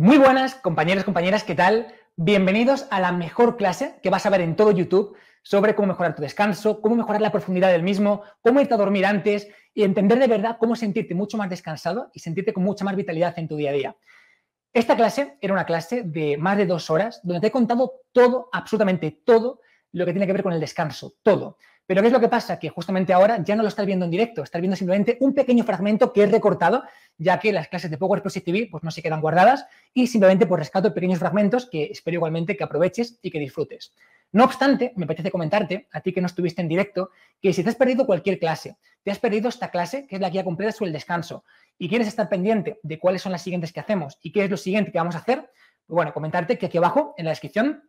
Muy buenas, compañeros, compañeras, ¿qué tal? Bienvenidos a la mejor clase que vas a ver en todo YouTube sobre cómo mejorar tu descanso, cómo mejorar la profundidad del mismo, cómo irte a dormir antes y entender de verdad cómo sentirte mucho más descansado y sentirte con mucha más vitalidad en tu día a día. Esta clase era una clase de más de dos horas donde te he contado todo, absolutamente todo, lo que tiene que ver con el descanso, todo. Pero ¿qué es lo que pasa? Que justamente ahora ya no lo estás viendo en directo, estás viendo simplemente un pequeño fragmento que he recortado, ya que las clases de Power y TV pues, no se quedan guardadas y simplemente pues, rescato pequeños fragmentos que espero igualmente que aproveches y que disfrutes. No obstante, me apetece comentarte, a ti que no estuviste en directo, que si te has perdido cualquier clase, te has perdido esta clase, que es la guía completa sobre el descanso, y quieres estar pendiente de cuáles son las siguientes que hacemos y qué es lo siguiente que vamos a hacer, pues, bueno, comentarte que aquí abajo en la descripción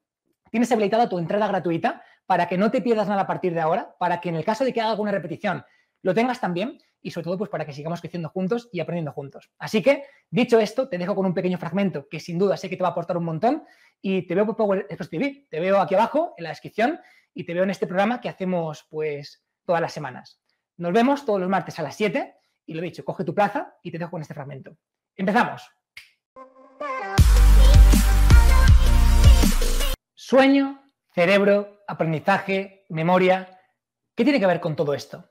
tienes habilitada tu entrada gratuita para que no te pierdas nada a partir de ahora, para que en el caso de que haga alguna repetición lo tengas también y sobre todo pues para que sigamos creciendo juntos y aprendiendo juntos. Así que, dicho esto, te dejo con un pequeño fragmento que sin duda sé que te va a aportar un montón y te veo por Power Express TV, te veo aquí abajo en la descripción y te veo en este programa que hacemos pues todas las semanas. Nos vemos todos los martes a las 7 y lo dicho, coge tu plaza y te dejo con este fragmento. Empezamos. Sueño, cerebro, aprendizaje, memoria. ¿Qué tiene que ver con todo esto?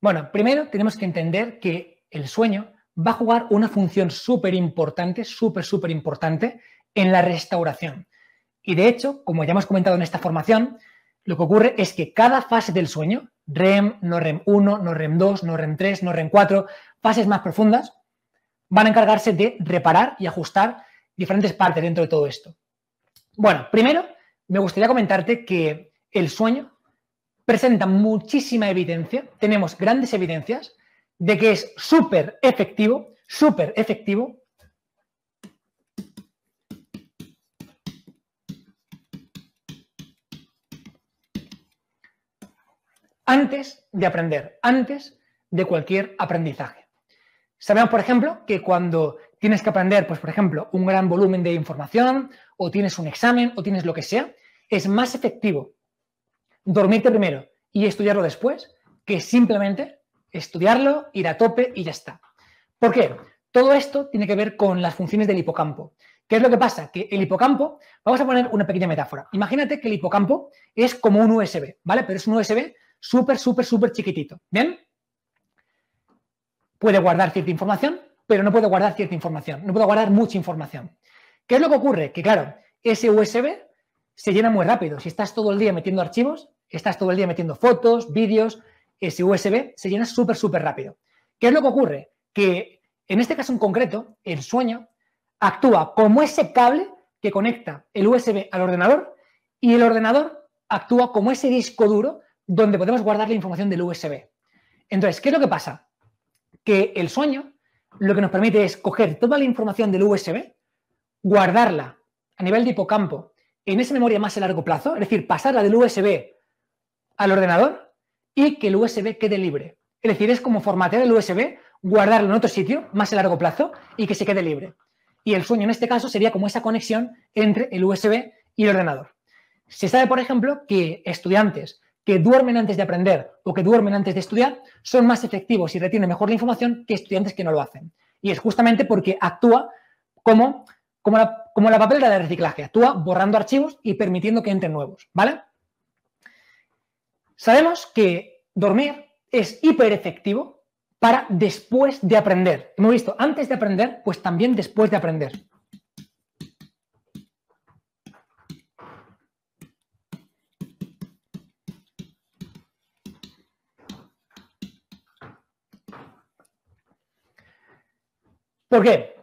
Bueno, primero tenemos que entender que el sueño va a jugar una función súper importante, súper, súper importante en la restauración. Y de hecho, como ya hemos comentado en esta formación, lo que ocurre es que cada fase del sueño, REM, no REM 1, no REM 2, no REM 3, no REM 4, fases más profundas, van a encargarse de reparar y ajustar diferentes partes dentro de todo esto. Bueno, primero me gustaría comentarte que el sueño presenta muchísima evidencia, tenemos grandes evidencias de que es súper efectivo, súper efectivo antes de aprender, antes de cualquier aprendizaje. Sabemos, por ejemplo, que cuando tienes que aprender, pues por ejemplo, un gran volumen de información, o tienes un examen, o tienes lo que sea, es más efectivo dormirte primero y estudiarlo después que simplemente estudiarlo, ir a tope y ya está. ¿Por qué? Todo esto tiene que ver con las funciones del hipocampo. ¿Qué es lo que pasa? Que el hipocampo, vamos a poner una pequeña metáfora. Imagínate que el hipocampo es como un USB, ¿vale? Pero es un USB súper, súper, súper chiquitito. ¿Bien? Puede guardar cierta información, pero no puedo guardar cierta información, no puedo guardar mucha información. ¿Qué es lo que ocurre? Que claro, ese USB se llena muy rápido. Si estás todo el día metiendo archivos, estás todo el día metiendo fotos, vídeos, ese USB se llena súper, súper rápido. ¿Qué es lo que ocurre? Que en este caso en concreto, el sueño actúa como ese cable que conecta el USB al ordenador y el ordenador actúa como ese disco duro donde podemos guardar la información del USB. Entonces, ¿qué es lo que pasa? Que el sueño lo que nos permite es coger toda la información del USB, guardarla a nivel de hipocampo en esa memoria más a largo plazo, es decir, pasarla del USB al ordenador y que el USB quede libre. Es decir, es como formatear el USB, guardarlo en otro sitio más a largo plazo y que se quede libre. Y el sueño en este caso sería como esa conexión entre el USB y el ordenador. Se sabe, por ejemplo, que estudiantes que duermen antes de aprender o que duermen antes de estudiar son más efectivos y retienen mejor la información que estudiantes que no lo hacen. Y es justamente porque actúa como, la, como la papelera de reciclaje, actúa borrando archivos y permitiendo que entren nuevos, ¿vale? Sabemos que dormir es hiper efectivo para después de aprender. Hemos visto antes de aprender, pues también después de aprender. ¿Por qué?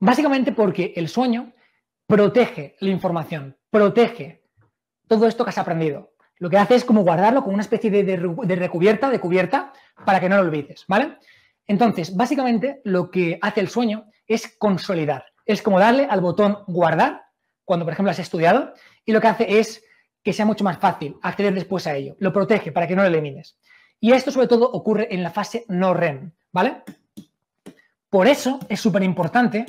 Básicamente porque el sueño protege la información, protege todo esto que has aprendido. Lo que hace es como guardarlo con una especie de, de recubierta, de cubierta, para que no lo olvides, ¿vale? Entonces, básicamente lo que hace el sueño es consolidar. Es como darle al botón guardar, cuando por ejemplo has estudiado, y lo que hace es que sea mucho más fácil acceder después a ello. Lo protege para que no lo elimines. Y esto sobre todo ocurre en la fase no REM, ¿vale? Por eso es súper importante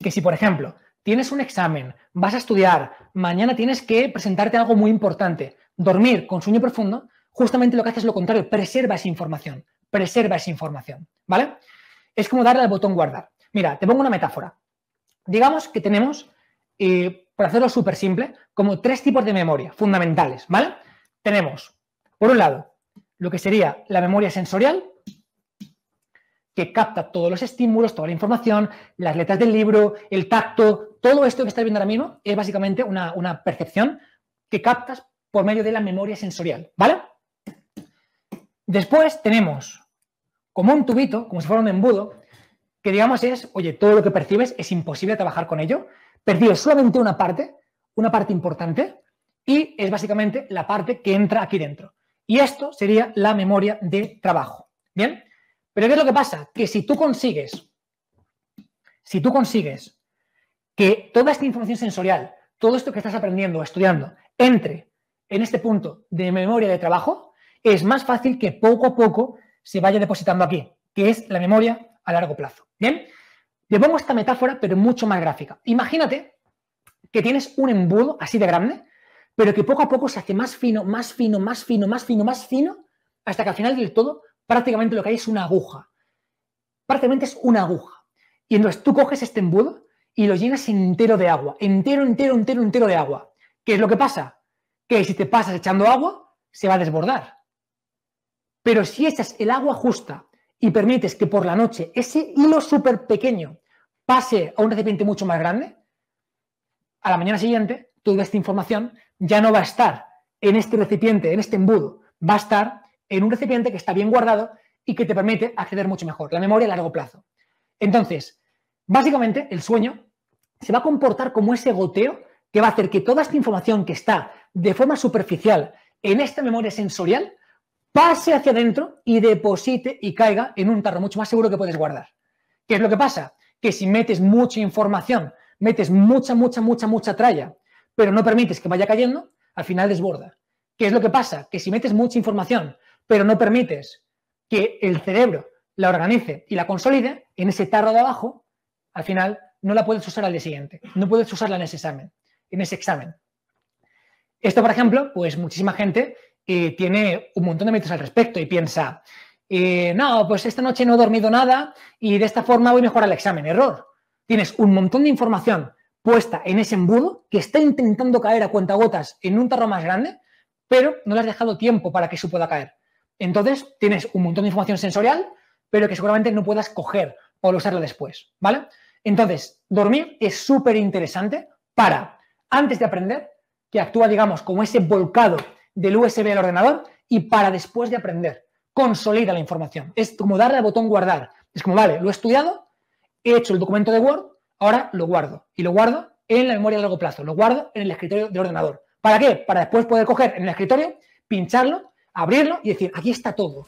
que si, por ejemplo, tienes un examen, vas a estudiar, mañana tienes que presentarte algo muy importante, dormir con sueño profundo, justamente lo que haces es lo contrario, preserva esa información, preserva esa información, ¿vale? Es como darle al botón guardar. Mira, te pongo una metáfora. Digamos que tenemos, eh, por hacerlo súper simple, como tres tipos de memoria fundamentales, ¿vale? Tenemos, por un lado, lo que sería la memoria sensorial, que capta todos los estímulos, toda la información, las letras del libro, el tacto, todo esto que estás viendo ahora mismo es básicamente una, percepción que captas por medio de la memoria sensorial, ¿vale? Después tenemos como un tubito, como si fuera un embudo, que digamos es, oye, todo lo que percibes es imposible trabajar con ello, percibes solamente una parte, una parte importante, y es básicamente la parte que entra aquí dentro. Y esto sería la memoria de trabajo. ¿Bien? Pero ¿qué es lo que pasa? Que si tú consigues, si tú consigues que toda esta información sensorial, todo esto que estás aprendiendo, estudiando, entre en este punto de memoria de trabajo, es más fácil que poco a poco se vaya depositando aquí, que es la memoria a largo plazo. Bien, le pongo esta metáfora, pero mucho más gráfica. Imagínate que tienes un embudo así de grande, pero que poco a poco se hace más fino, más fino, más fino, más fino, más fino, hasta que al final del todo prácticamente lo que hay es una aguja. Prácticamente es una aguja. Y entonces tú coges este embudo y lo llenas entero de agua, entero, entero, entero, entero de agua. ¿Qué es lo que pasa? Que si te pasas echando agua, se va a desbordar. Pero si echas el agua justa y permites que por la noche ese hilo súper pequeño pase a un recipiente mucho más grande, a la mañana siguiente toda esta información ya no va a estar en este recipiente, en este embudo, va a estar en un recipiente que está bien guardado y que te permite acceder mucho mejor, la memoria a largo plazo. Entonces, básicamente el sueño se va a comportar como ese goteo que va a hacer que toda esta información que está de forma superficial en esta memoria sensorial pase hacia adentro y deposite y caiga en un tarro mucho más seguro que puedes guardar. ¿Qué es lo que pasa? Que si metes mucha información, metes mucha, mucha, mucha, mucha tralla, pero no permites que vaya cayendo, al final desborda. ¿Qué es lo que pasa? Que si metes mucha información, pero no permites que el cerebro la organice y la consolide, en ese tarro de abajo, al final no la puedes usar al día siguiente, no puedes usarla en ese examen, en ese examen. Esto, por ejemplo, pues muchísima gente eh, tiene un montón de mitos al respecto y piensa, eh, no, pues esta noche no he dormido nada y de esta forma voy a mejorar el examen. Error. Tienes un montón de información puesta en ese embudo que está intentando caer a cuentagotas en un tarro más grande, pero no le has dejado tiempo para que eso pueda caer. Entonces tienes un montón de información sensorial, pero que seguramente no puedas coger o usarla después, ¿vale? Entonces, dormir es súper interesante para, antes de aprender, que actúa, digamos, como ese volcado del USB al ordenador y para después de aprender, consolida la información. Es como darle al botón guardar. Es como, vale, lo he estudiado, he hecho el documento de Word, ahora lo guardo. Y lo guardo en la memoria a largo plazo, lo guardo en el escritorio del ordenador. ¿Para qué? Para después poder coger en el escritorio, pincharlo abrirlo y decir, aquí está todo.